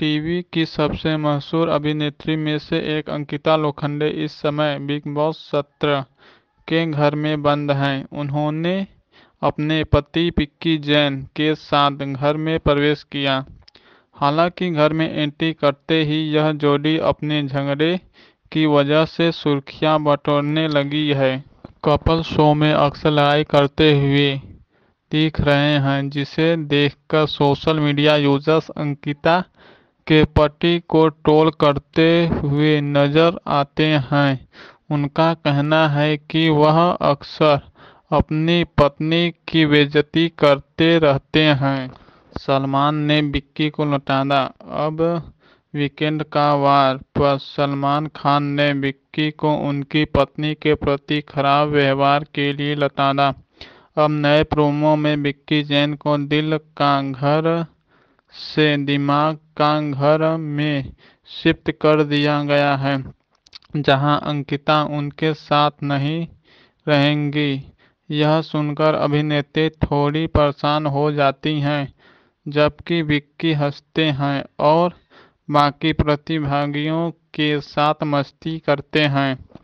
TV की सबसे मशहूर अभिनेत्री में से एक अंकिता लोखंडे इस समय बिग बॉस सत्र के घर में बंद हैं उन्होंने अपने पति पिक्की जैन के साथ घर में प्रवेश किया हालांकि घर में एंट्री करते ही यह जोड़ी अपने झगड़े की वजह से सुर्खियां बटोरने लगी है कपल शो में अक्सर लड़ाई करते हुए दिख रहे हैं जिसे देखकर सोशल मीडिया यूजर्स अंकिता के पति को ट्रोल करते हुए नजर आते हैं उनका कहना है कि वह अक्सर अपनी पत्नी की बेजती करते रहते हैं सलमान ने विक्की को लौटाना अब वीकेंड का वार पर सलमान खान ने विक्की को उनकी पत्नी के प्रति खराब व्यवहार के लिए लताड़ा अब नए प्रोमो में विक्की जैन को दिल का घर से दिमाग का घर में शिफ्ट कर दिया गया है जहां अंकिता उनके साथ नहीं रहेंगी यह सुनकर अभिनेत्री थोड़ी परेशान हो जाती हैं जबकि विक्की हंसते हैं और बाकी प्रतिभागियों के साथ मस्ती करते हैं